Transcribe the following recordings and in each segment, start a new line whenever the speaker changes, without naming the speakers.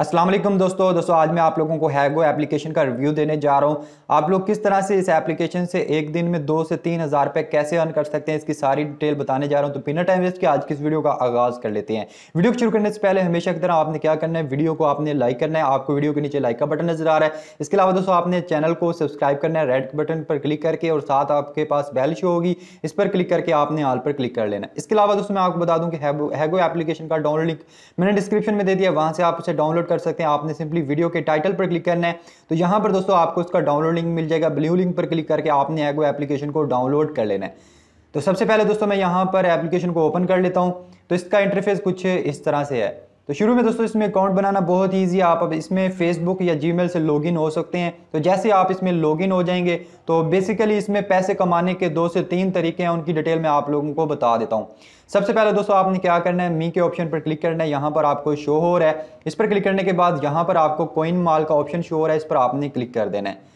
असलम दोस्तों दोस्तों आज मैं आप लोगों को हैगो एप्लीकेशन का रिव्यू देने जा रहा हूँ आप लोग किस तरह से इस एप्लीकेशन से एक दिन में दो से तीन हज़ार रुपये कैसे अर्न कर सकते हैं इसकी सारी डिटेल बताने जा रहा हूँ तो बिना टाइम वेस्ट के आज की इस वीडियो का आगाज़ कर लेते हैं वीडियो को शुरू करने से पहले हमेशा की तरह आपने क्या करना है वीडियो को आपने लाइक करना है आपको वीडियो के नीचे लाइक का बटन नजर आ रहा है इसके अलावा दोस्तों आपने चैनल को सब्सक्राइब करना है रेड बटन पर क्लिक करके और साथ आपके पास बेल शो होगी इस पर क्लिक करके आपने आल पर क्लिक कर लेना इसके अलावा दोस्तों मैं आपको बता दूँ कि हैगो एप्लीकेशन का डाउनलोड लिंक मैंने डिस्क्रिप्शन में दे दिया वहाँ से आप उसे डाउनलोड डाउनलोड कर सकते हैं आपने सिंपली वीडियो के टाइटल पर क्लिक करना है तो यहाँ पर दोस्तों आपको उसका डाउनलोड लिंक मिल जाएगा ब्लू लिंक पर क्लिक करके आपने एगो एप्लीकेशन को डाउनलोड कर लेना है तो सबसे पहले दोस्तों मैं यहाँ पर एप्लीकेशन को ओपन कर लेता हूँ तो इसका इंटरफेस कुछ इस तरह से है तो शुरू में दोस्तों इसमें अकाउंट बनाना बहुत ईजी है आप अब इसमें फेसबुक या जी से लॉग हो सकते हैं तो जैसे आप इसमें लॉग हो जाएंगे तो बेसिकली इसमें पैसे कमाने के दो से तीन तरीके हैं उनकी डिटेल में आप लोगों को बता देता हूँ सबसे पहले दोस्तों आपने क्या करना है मी के ऑप्शन पर क्लिक करना है यहाँ पर आपको शो हो रहा है इस पर क्लिक करने के बाद यहाँ पर आपको कोइन माल का ऑप्शन शो हो रहा है इस पर आपने क्लिक कर देना है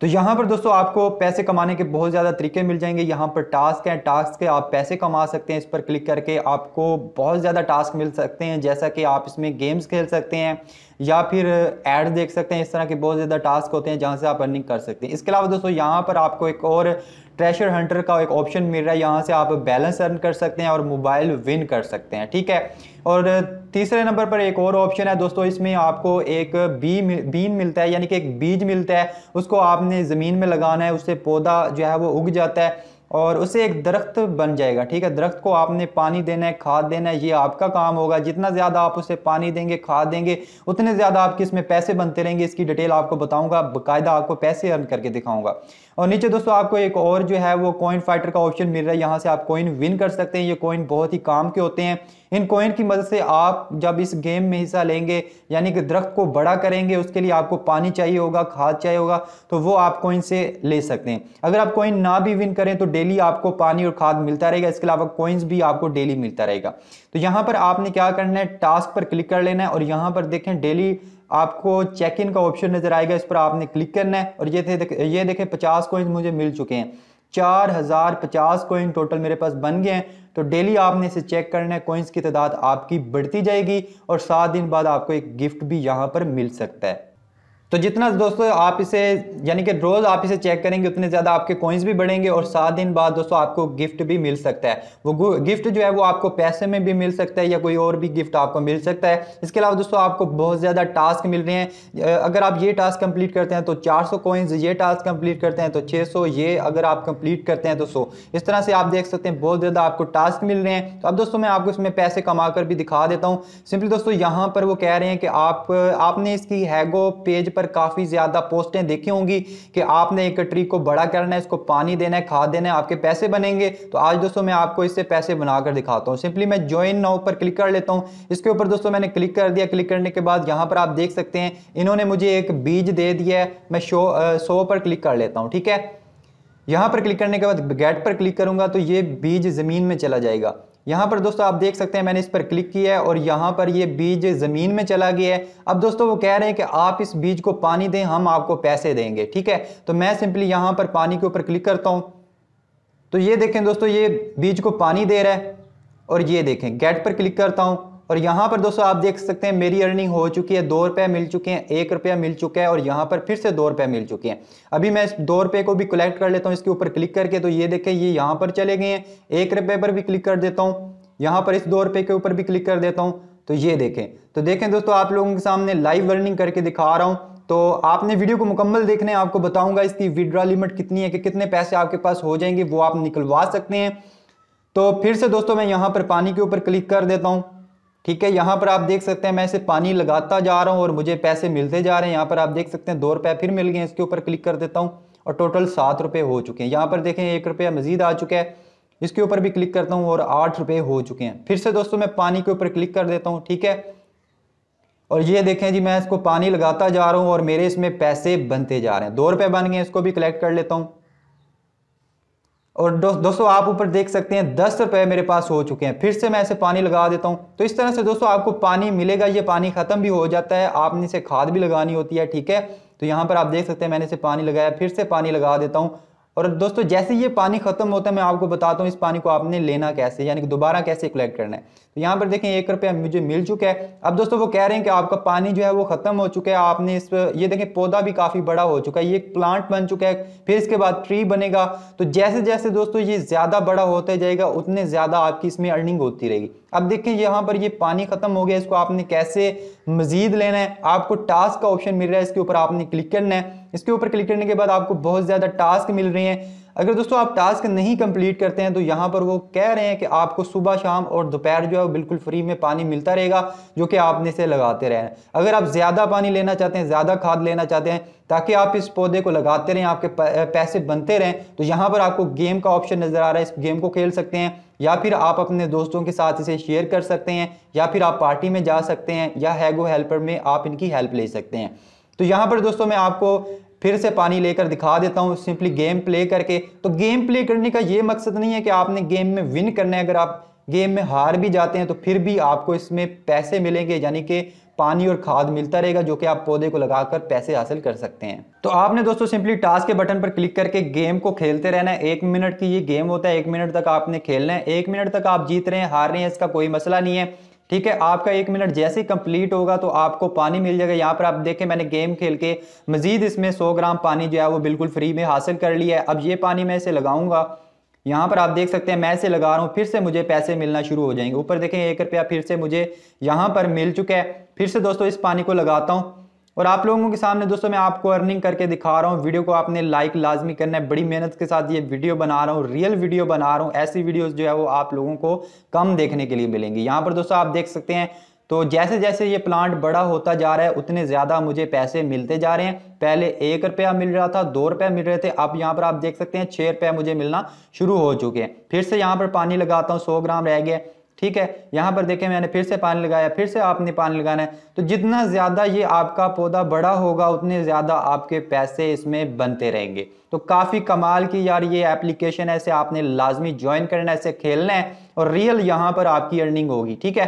तो यहाँ पर दोस्तों आपको पैसे कमाने के बहुत ज़्यादा तरीके मिल जाएंगे यहाँ पर टास्क हैं टास्क के आप पैसे कमा सकते हैं इस पर क्लिक करके आपको बहुत ज़्यादा टास्क मिल सकते हैं जैसा कि आप इसमें गेम्स खेल सकते हैं या फिर एड देख सकते हैं इस तरह के बहुत ज़्यादा टास्क होते हैं जहाँ से आप अर्निंग कर सकते हैं इसके अलावा दोस्तों यहाँ पर आपको एक और ट्रेशर हंटर का एक ऑप्शन मिल रहा है यहाँ से आप बैलेंस अर्न कर सकते हैं और मोबाइल विन कर सकते हैं ठीक है और तीसरे नंबर पर एक और ऑप्शन है दोस्तों इसमें आपको एक बी बीन मिलता है यानी कि एक बीज मिलता है उसको आपने ज़मीन में लगाना है उससे पौधा जो है वो उग जाता है और उसे एक दरख्त बन जाएगा ठीक है दरख्त को आपने पानी देना है खाद देना है ये आपका काम होगा जितना ज़्यादा आप उसे पानी देंगे खाद देंगे उतने ज़्यादा आपके इसमें पैसे बनते रहेंगे इसकी डिटेल आपको बताऊंगा बाकायदा आपको पैसे अर्न करके दिखाऊंगा और नीचे दोस्तों आपको एक और जो है वो कॉइन फाइटर का ऑप्शन मिल रहा है यहाँ से आप कॉइन विन कर सकते हैं ये कॉइन बहुत ही काम के होते हैं इन कॉइन की मदद से आप जब इस गेम में हिस्सा लेंगे यानी कि दरख्त को बड़ा करेंगे उसके लिए आपको पानी चाहिए होगा खाद चाहिए होगा तो वो आप कॉइन से ले सकते हैं अगर आप कॉइन ना भी विन करें तो डेली आपको पानी और खाद मिलता रहेगा इसके अलावा कॉइन्स भी आपको डेली मिलता रहेगा तो यहाँ पर आपने क्या करना है टास्क पर क्लिक कर लेना है और यहाँ पर देखें डेली आपको चेक इन का ऑप्शन नज़र आएगा इस पर आपने क्लिक करना है और ये थे ये देखें पचास कॉइन्स मुझे मिल चुके हैं चार हज़ार पचास कोइन टोटल मेरे पास बन गए हैं तो डेली आपने इसे चेक करना है कोइंस की तादाद आपकी बढ़ती जाएगी और सात दिन बाद आपको एक गिफ्ट भी यहाँ पर मिल सकता है तो जितना दोस्तों आप इसे यानी कि रोज़ आप इसे चेक करेंगे उतने ज़्यादा आपके कॉइन्स भी बढ़ेंगे और सात दिन बाद दोस्तों आपको गिफ्ट भी मिल सकता है वो गिफ्ट जो है वो आपको पैसे में भी मिल सकता है या कोई और भी गिफ्ट आपको मिल सकता है इसके अलावा दोस्तों आपको बहुत ज़्यादा टास्क मिल रहे हैं अगर आप ये टास्क कंप्लीट करते हैं तो चार सौ ये टास्क कंप्लीट करते हैं तो छः ये अगर आप कंप्लीट करते हैं तो सो इस तरह से आप देख सकते हैं बहुत ज़्यादा आपको टास्क मिल रहे हैं तो अब दोस्तों मैं आपको इसमें पैसे कमा भी दिखा देता हूँ सिंपली दोस्तों यहाँ पर वो कह रहे हैं कि आपने इसकी हैगो पेज पर काफ़ी ज़्यादा पोस्टें देखी होंगी कि आपने एक ट्री को बड़ा करना है इसको पानी देना है खाद देना है आपके पैसे बनेंगे तो आज दोस्तों मैं आपको इससे पैसे बनाकर दिखाता हूँ सिंपली मैं ज्वाइन नाउ पर क्लिक कर लेता हूँ इसके ऊपर दोस्तों मैंने क्लिक कर दिया क्लिक करने के बाद यहाँ पर आप देख सकते हैं इन्होंने मुझे एक बीज दे दिया है मैं शो शो पर क्लिक कर लेता हूँ ठीक है यहाँ पर क्लिक करने के बाद गेट पर क्लिक करूंगा तो ये बीज ज़मीन में चला जाएगा यहाँ पर दोस्तों आप देख सकते हैं मैंने इस पर क्लिक किया है और यहाँ पर ये बीज ज़मीन में चला गया है अब दोस्तों वो कह रहे हैं कि आप इस बीज को पानी दें हम आपको पैसे देंगे ठीक है तो मैं सिंपली यहाँ पर पानी के ऊपर क्लिक करता हूँ तो ये देखें दोस्तों ये बीज को पानी दे रहा है और ये देखें गेट पर क्लिक करता हूँ और यहाँ पर दोस्तों आप देख सकते हैं मेरी अर्निंग हो चुकी है दो रुपये मिल चुके हैं एक रुपया मिल चुका है और यहाँ पर फिर से दो रुपये मिल चुके हैं अभी मैं इस दो रुपये को भी कलेक्ट कर लेता हूँ इसके ऊपर क्लिक करके तो ये देखें ये यहाँ पर चले गए हैं एक रुपये पर भी क्लिक कर देता हूँ यहाँ पर इस दो रुपये के ऊपर भी क्लिक कर देता हूँ तो ये देखें तो देखें दोस्तों आप लोगों के सामने लाइव अर्निंग करके दिखा रहा हूँ तो आपने वीडियो को मुकम्मल देखने आपको बताऊंगा इसकी विड्रा लिमिट कितनी है कि कितने पैसे आपके पास हो जाएंगे वो आप निकलवा सकते हैं तो फिर से दोस्तों मैं यहाँ पर पानी के ऊपर क्लिक कर देता हूँ ठीक है यहाँ पर आप देख सकते हैं मैं इसे पानी लगाता जा रहा हूँ और मुझे पैसे मिलते जा रहे हैं यहाँ पर आप देख सकते हैं दो रुपये फिर मिल गए इसके ऊपर क्लिक कर देता हूँ और टोटल सात रुपये हो चुके हैं यहाँ पर देखें एक रुपया मजीद आ चुका है इसके ऊपर भी क्लिक करता हूँ और आठ रुपये हो चुके हैं फिर से दोस्तों मैं पानी के ऊपर क्लिक कर देता हूँ ठीक है और ये देखें जी मैं इसको पानी लगाता जा रहा हूँ और मेरे इसमें पैसे बनते जा रहे हैं दो रुपये बन गए इसको भी कलेक्ट कर लेता हूँ और दो, दोस्तों आप ऊपर देख सकते हैं दस रुपये मेरे पास हो चुके हैं फिर से मैं ऐसे पानी लगा देता हूँ तो इस तरह से दोस्तों आपको पानी मिलेगा ये पानी ख़त्म भी हो जाता है आपने इसे खाद भी लगानी होती है ठीक है तो यहाँ पर आप देख सकते हैं मैंने इसे पानी लगाया फिर से पानी लगा देता हूँ और दोस्तों जैसे ये पानी ख़त्म होता है मैं आपको बताता हूँ इस पानी को आपने लेना कैसे यानी कि दोबारा कैसे कलेक्ट करना है तो यहाँ पर देखें एक रुपया मुझे मिल चुका है अब दोस्तों वो कह रहे हैं कि आपका पानी जो है वो ख़त्म हो चुका है आपने इस पर ये देखें पौधा भी काफ़ी बड़ा हो चुका है ये प्लांट बन चुका है फिर इसके बाद ट्री बनेगा तो जैसे जैसे दोस्तों ये ज़्यादा बड़ा होता जाएगा उतने ज़्यादा आपकी इसमें अर्निंग होती रहेगी अब देखें यहाँ पर ये पानी ख़त्म हो गया इसको आपने कैसे मजीद लेना है आपको टास्क का ऑप्शन मिल रहा है इसके ऊपर आपने क्लिक करना है इसके ऊपर क्लिक करने के बाद आपको बहुत ज़्यादा टास्क मिल रहे हैं अगर दोस्तों आप टास्क नहीं कंप्लीट करते हैं तो यहाँ पर वो कह रहे हैं कि आपको सुबह शाम और दोपहर जो है बिल्कुल फ्री में पानी मिलता रहेगा जो कि आपने से लगाते रहें अगर आप ज़्यादा पानी लेना चाहते हैं ज़्यादा खाद लेना चाहते हैं ताकि आप इस पौधे को लगाते रहें आपके पैसे बनते रहें तो यहाँ पर आपको गेम का ऑप्शन नज़र आ रहा है इस गेम को खेल सकते हैं या फिर आप अपने दोस्तों के साथ इसे शेयर कर सकते हैं या फिर आप पार्टी में जा सकते हैं या हैगो हेल्पर में आप इनकी हेल्प ले सकते हैं तो यहाँ पर दोस्तों मैं आपको फिर से पानी लेकर दिखा देता हूँ सिंपली गेम प्ले करके तो गेम प्ले करने का ये मकसद नहीं है कि आपने गेम में विन करना है अगर आप गेम में हार भी जाते हैं तो फिर भी आपको इसमें पैसे मिलेंगे यानी कि पानी और खाद मिलता रहेगा जो कि आप पौधे को लगाकर पैसे हासिल कर सकते हैं तो आपने दोस्तों सिंपली टास्क के बटन पर क्लिक करके गेम को खेलते रहना है एक मिनट की ये गेम होता है एक मिनट तक आपने खेलना है एक मिनट तक आप जीत रहे हैं हार रहे हैं इसका कोई मसला नहीं है ठीक है आपका एक मिनट जैसे ही कंप्लीट होगा तो आपको पानी मिल जाएगा यहाँ पर आप देखें मैंने गेम खेल के मज़ीद इसमें सौ ग्राम पानी जो है वो बिल्कुल फ्री में हासिल कर लिया है अब ये पानी मैं इसे लगाऊंगा यहाँ पर आप देख सकते हैं मैं इसे लगा रहा हूँ फिर से मुझे पैसे मिलना शुरू हो जाएंगे ऊपर देखें एक रुपया फिर से मुझे यहाँ पर मिल चुका है फिर से दोस्तों इस पानी को लगाता हूँ और आप लोगों के सामने दोस्तों मैं आपको अर्निंग करके दिखा रहा हूँ वीडियो को आपने लाइक लाजमी करना है बड़ी मेहनत के साथ ये वीडियो बना रहा हूँ रियल वीडियो बना रहा हूँ ऐसी वीडियोज़ जो है वो आप लोगों को कम देखने के लिए मिलेंगी यहाँ पर दोस्तों आप देख सकते हैं तो जैसे जैसे ये प्लांट बड़ा होता जा रहा है उतने ज़्यादा मुझे पैसे मिलते जा रहे हैं पहले एक रुपया मिल रहा था दो रुपया मिल रहे थे अब यहाँ पर आप देख सकते हैं छः रुपया मुझे मिलना शुरू हो चुके हैं फिर से यहाँ पर पानी लगाता हूँ सौ ग्राम रह गया ठीक है यहाँ पर देखें मैंने फिर से पानी लगाया फिर से आपने पानी लगाना है तो जितना ज़्यादा ये आपका पौधा बड़ा होगा उतने ज़्यादा आपके पैसे इसमें बनते रहेंगे तो काफ़ी कमाल की यार ये एप्लीकेशन है आपने लाजमी ज्वाइन करना है ऐसे खेलना है और रियल यहाँ पर आपकी अर्निंग होगी ठीक है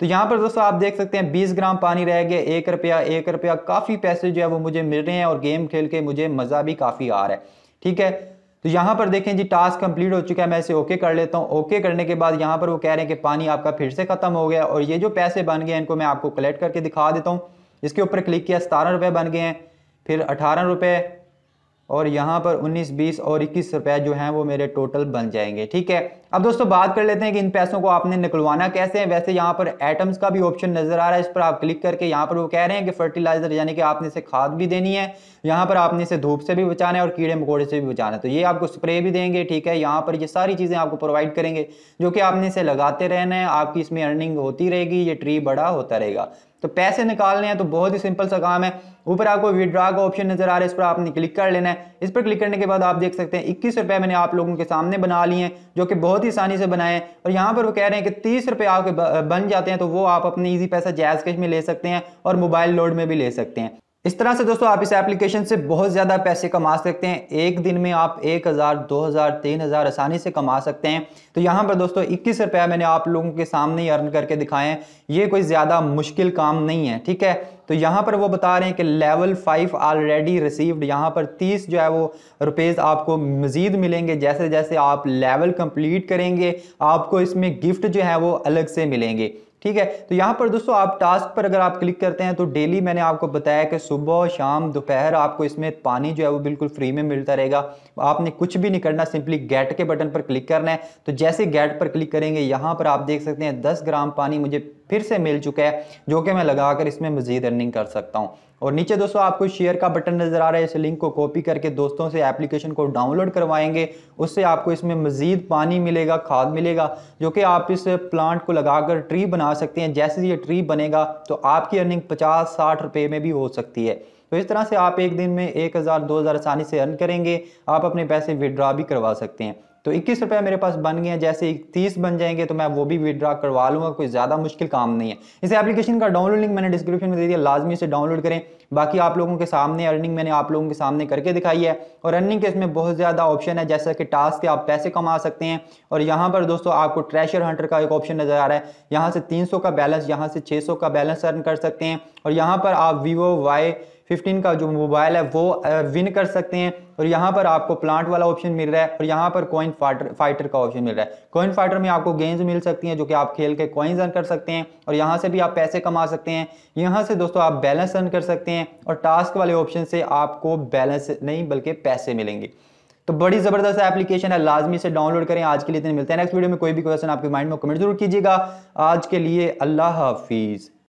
तो यहाँ पर दोस्तों आप देख सकते हैं बीस ग्राम पानी रह गया एक रुपया एक रुपया काफ़ी पैसे जो है वो मुझे मिल रहे हैं और गेम खेल के मुझे मज़ा भी काफ़ी आ रहा है ठीक है तो यहाँ पर देखें जी टास्क कंप्लीट हो चुका है मैं इसे ओके कर लेता हूँ ओके करने के बाद यहाँ पर वो कह रहे हैं कि पानी आपका फिर से ख़त्म हो गया और ये जो पैसे बन गए इनको मैं आपको कलेक्ट करके दिखा देता हूँ इसके ऊपर क्लिक किया सतारह रुपये बन गए हैं फिर अठारह रुपये और यहाँ पर 19, 20 और इक्कीस रुपए जो हैं वो मेरे टोटल बन जाएंगे ठीक है अब दोस्तों बात कर लेते हैं कि इन पैसों को आपने निकलवाना कैसे है वैसे यहाँ पर एटम्स का भी ऑप्शन नज़र आ रहा है इस पर आप क्लिक करके यहाँ पर वो कह रहे हैं कि फर्टिलाइज़र यानी कि आपने इसे खाद भी देनी है यहाँ पर आपने इसे धूप से भी बचाना है और कीड़े मकोड़े से भी बचाना है तो ये आपको स्प्रे भी देंगे ठीक है यहाँ पर ये सारी चीज़ें आपको प्रोवाइड करेंगे जो कि आपने इसे लगाते रहना है आपकी इसमें अर्निंग होती रहेगी ये ट्री बड़ा होता रहेगा तो पैसे निकालने हैं तो बहुत ही सिंपल सा काम है ऊपर आपको विड्रा का ऑप्शन नजर आ रहा है इस पर आपने क्लिक कर लेना है इस पर क्लिक करने के बाद आप देख सकते हैं इक्कीस रुपए मैंने आप लोगों के सामने बना लिए हैं जो कि बहुत ही आसानी से बनाए हैं और यहाँ पर वो कह रहे हैं कि तीस रुपए आपके बन जाते हैं तो वो आप अपने ईजी पैसा जैज कैश में ले सकते हैं और मोबाइल लोड में भी ले सकते हैं इस तरह से दोस्तों आप इस एप्लीकेशन से बहुत ज़्यादा पैसे कमा सकते हैं एक दिन में आप एक हज़ार दो हज़ार तीन हज़ार आसानी से कमा सकते हैं तो यहाँ पर दोस्तों इक्कीस रुपया मैंने आप लोगों के सामने ही अर्न करके दिखाएं ये कोई ज़्यादा मुश्किल काम नहीं है ठीक है तो यहाँ पर वो बता रहे हैं कि लेवल फाइव ऑलरेडी रिसीव्ड यहाँ पर तीस जो है वो रुपीज़ आपको मज़ीद मिलेंगे जैसे जैसे आप लेवल कंप्लीट करेंगे आपको इसमें गिफ्ट जो है वो अलग से मिलेंगे ठीक है तो यहाँ पर दोस्तों आप टास्क पर अगर आप क्लिक करते हैं तो डेली मैंने आपको बताया कि सुबह शाम दोपहर आपको इसमें पानी जो है वो बिल्कुल फ्री में मिलता रहेगा आपने कुछ भी नहीं करना सिंपली गेट के बटन पर क्लिक करना है तो जैसे गेट पर क्लिक करेंगे यहाँ पर आप देख सकते हैं दस ग्राम पानी मुझे फिर से मिल चुका है जो कि मैं लगा कर इसमें मजीद अर्निंग कर सकता हूँ और नीचे दोस्तों आपको शेयर का बटन नज़र आ रहा है इस लिंक को कॉपी करके दोस्तों से एप्लीकेशन को डाउनलोड करवाएंगे उससे आपको इसमें मज़ीद पानी मिलेगा खाद मिलेगा जो कि आप इस प्लांट को लगाकर ट्री बना सकते हैं जैसे ये ट्री बनेगा तो आपकी अर्निंग पचास साठ रुपये में भी हो सकती है तो इस तरह से आप एक दिन में एक हज़ार दो हज़ार आसानी से अर्न करेंगे आप अपने पैसे विड्रा भी करवा सकते हैं तो इक्कीस रुपया मेरे पास बन गया जैसे तीस बन जाएंगे तो मैं वो भी विदड्रा करवा लूँगा कोई ज़्यादा मुश्किल काम नहीं है इस एप्लीकेशन का डाउनलोड लिंक मैंने डिस्क्रिप्शन में दे दिया लाजमी से डाउनलोड करें बाकी आप लोगों के सामने अर्निंग मैंने आप लोगों के सामने करके दिखाई है और अर्निंग के इसमें बहुत ज़्यादा ऑप्शन है जैसा कि टास्क के आप पैसे कमा सकते हैं और यहाँ पर दोस्तों आपको ट्रेशर हंटर का एक ऑप्शन नज़र आ रहा है यहाँ से 300 का बैलेंस यहाँ से 600 का बैलेंस अर्न कर सकते हैं और यहाँ पर आप वीवो वाई फिफ्टीन का जो मोबाइल है वो विन कर सकते हैं और यहाँ पर आपको प्लांट वाला ऑप्शन मिल रहा है और यहाँ पर कॉइन फाइटर फाइटर का ऑप्शन मिल रहा है कॉइन फाइटर में आपको गेम्स मिल सकती हैं जो कि आप खेल के कॉइन्स अर्न कर सकते हैं और यहाँ से भी आप पैसे कमा सकते हैं यहाँ से दोस्तों आप बैलेंस अर्न कर सकते हैं और टास्क वाले ऑप्शन से आपको बैलेंस नहीं बल्कि पैसे मिलेंगे तो बड़ी ज़बरदस्त एप्लीकेशन है लाजमी से डाउनलोड करें आज के लिए इतने मिलते हैं नेक्स्ट वीडियो में कोई भी क्वेश्चन आपके माइंड में कमेंट जरूर कीजिएगा आज के लिए अल्लाह हाफिज़